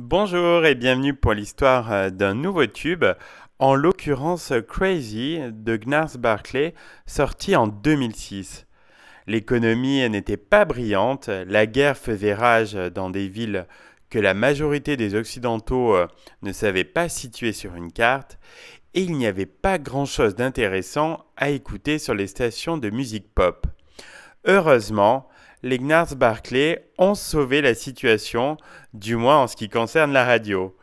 Bonjour et bienvenue pour l'histoire euh, d'un nouveau tube, en l'occurrence Crazy de Gnars Barclay, sorti en 2006. L'économie n'était pas brillante, la guerre faisait rage dans des villes que la majorité des Occidentaux euh, ne savaient pas situer sur une carte, et il n'y avait pas grand-chose d'intéressant à écouter sur les stations de musique pop. Heureusement, les Barclay ont sauvé la situation, du moins en ce qui concerne la radio.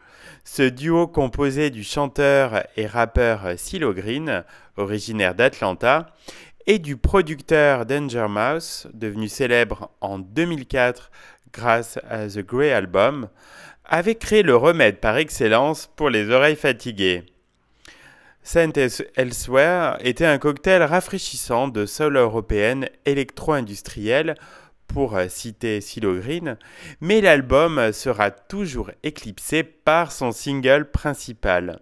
Ce duo composé du chanteur et rappeur Silo Green, originaire d'Atlanta, et du producteur Danger Mouse, devenu célèbre en 2004 grâce à The Grey Album, avait créé le remède par excellence pour les oreilles fatiguées. Saint Elsewhere était un cocktail rafraîchissant de soul européenne électro-industrielle pour euh, citer Silo Green, mais l'album sera toujours éclipsé par son single principal.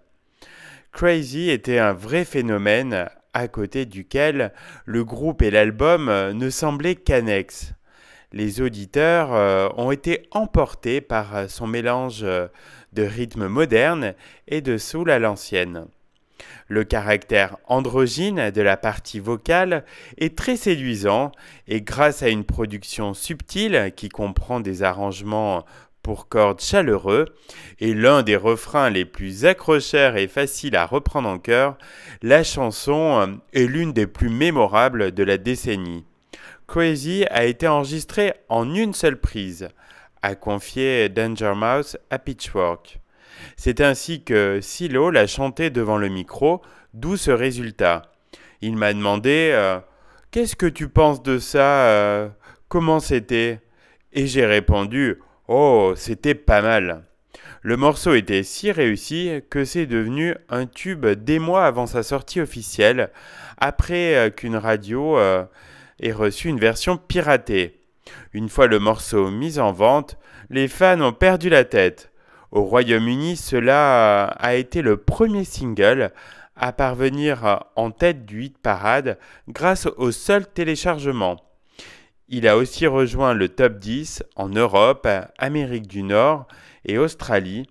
Crazy était un vrai phénomène à côté duquel le groupe et l'album euh, ne semblaient qu'annexes. Les auditeurs euh, ont été emportés par son mélange de rythme moderne et de soul à l'ancienne. Le caractère androgyne de la partie vocale est très séduisant et grâce à une production subtile qui comprend des arrangements pour cordes chaleureux et l'un des refrains les plus accrocheurs et faciles à reprendre en chœur, la chanson est l'une des plus mémorables de la décennie. Crazy a été enregistrée en une seule prise, a confié Danger Mouse à Pitchfork. C'est ainsi que Silo l'a chanté devant le micro, d'où ce résultat. Il m'a demandé euh, Qu'est-ce que tu penses de ça euh, Comment c'était Et j'ai répondu Oh, c'était pas mal. Le morceau était si réussi que c'est devenu un tube des mois avant sa sortie officielle, après euh, qu'une radio ait reçu une version piratée. Une fois le morceau mis en vente, les fans ont perdu la tête. Au Royaume-Uni, cela a été le premier single à parvenir en tête du hit parade grâce au seul téléchargement. Il a aussi rejoint le top 10 en Europe, Amérique du Nord et Australie,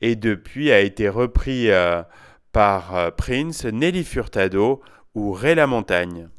et depuis a été repris euh, par euh, Prince, Nelly Furtado ou Ray La Montagne.